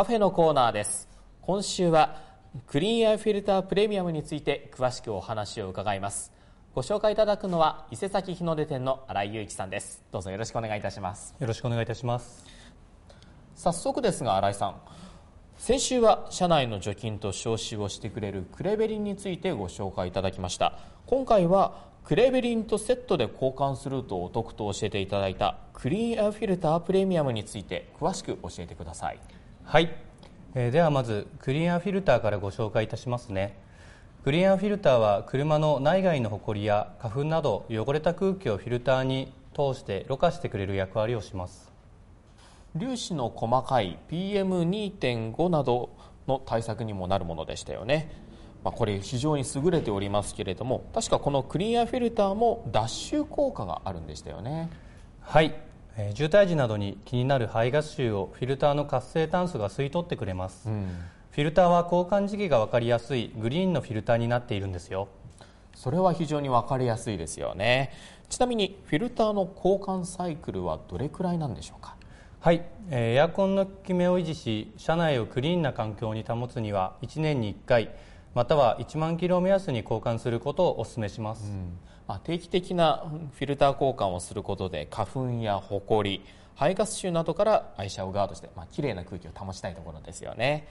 カフェのコーナーです今週はクリーンアイフィルタープレミアムについて詳しくお話を伺いますご紹介いただくのは伊勢崎日の出店の新井雄一さんですどうぞよろしくお願いいたしますよろしくお願いいたします早速ですが新井さん先週は社内の除菌と消臭をしてくれるクレベリンについてご紹介いただきました今回はクレベリンとセットで交換するとお得と教えていただいたクリーンアイフィルタープレミアムについて詳しく教えてくださいはい、えー、ではまずクリーンフィルターからご紹介いたしますねクリーンフィルターは車の内外のほこりや花粉など汚れた空気をフィルターに通してろ過してくれる役割をします粒子の細かい PM2.5 などの対策にもなるものでしたよね、まあ、これ非常に優れておりますけれども確かこのクリーンフィルターも脱臭効果があるんでしたよねはいえ渋滞時などに気になる排ガス臭をフィルターの活性炭素が吸い取ってくれます、うん、フィルターは交換時期が分かりやすいグリーンのフィルターになっているんですよそれは非常に分かりやすいですよねちなみにフィルターの交換サイクルはどれくらいなんでしょうかはい、エアコンの効き目を維持し車内をクリーンな環境に保つには1年に1回または1万キロを目安に交換することをお勧めします、うん、まあ、定期的なフィルター交換をすることで花粉やホコリ排ガス臭などから愛車をガードして、まあ、きれいな空気を保ちたいところですよね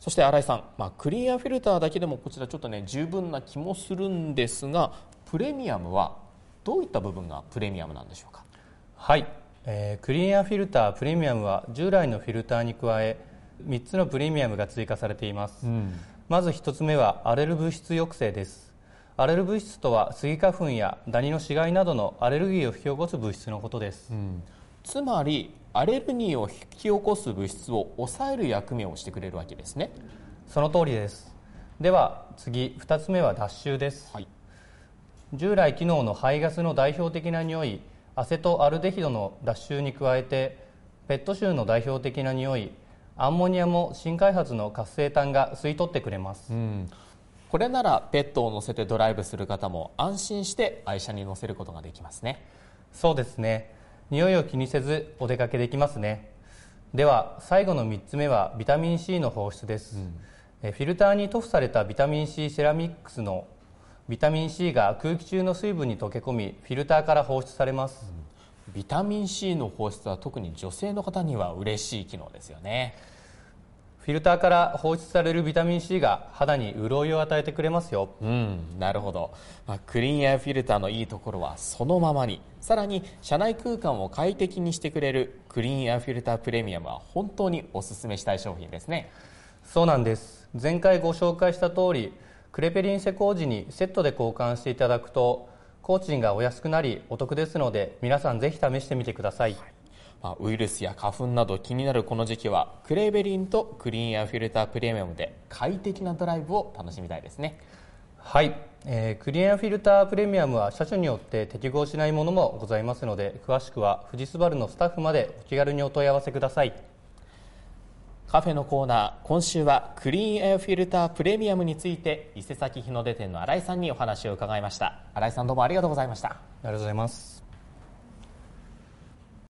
そして新井さん、まあ、クリーンアフィルターだけでもこちらちょっとね十分な気もするんですがプレミアムはどういった部分がプレミアムなんでしょうかはい、えー、クリーンアフィルタープレミアムは従来のフィルターに加え3つのプレミアムが追加されています、うん、まず1つ目は荒れる物質抑制です荒れる物質とはスギ花粉やダニの死骸などのアレルギーを引き起こす物質のことです、うん、つまりアレルギーを引き起こす物質を抑える役目をしてくれるわけですねその通りですでは次2つ目は脱臭です、はい、従来機能の排ガスの代表的な匂いアセトアルデヒドの脱臭に加えてペット臭の代表的な匂いアンモニアも新開発の活性炭が吸い取ってくれます、うん、これならペットを乗せてドライブする方も安心して愛車に乗せることができますねそうですね匂いを気にせずお出かけできますねでは最後の3つ目はビタミン C の放出です、うん、フィルターに塗布されたビタミン C セラミックスのビタミン C が空気中の水分に溶け込みフィルターから放出されます、うんビタミン C の放出は特に女性の方には嬉しい機能ですよねフィルターから放出されるビタミン C が肌に潤いを与えてくれますようんなるほど、まあ、クリーンエアフィルターのいいところはそのままにさらに車内空間を快適にしてくれるクリーンエアフィルタープレミアムは本当におすすめしたい商品ですねそうなんです前回ご紹介した通りクレペリン施工時にセットで交換していただくと工賃がお安くなりお得ですので皆さんぜひ試してみてください、はいまウイルスや花粉など気になるこの時期はクレーベリンとクリーンエアフィルタープレミアムで快適なドライブを楽しみたいですねはい、えー、クリーンエアフィルタープレミアムは車種によって適合しないものもございますので詳しくは富士スバルのスタッフまでお気軽にお問い合わせくださいカフェのコーナー今週はクリーンエアフィルタープレミアムについて伊勢崎日の出店の新井さんにお話を伺いました新井さんどうもありがとうございましたありがとうございます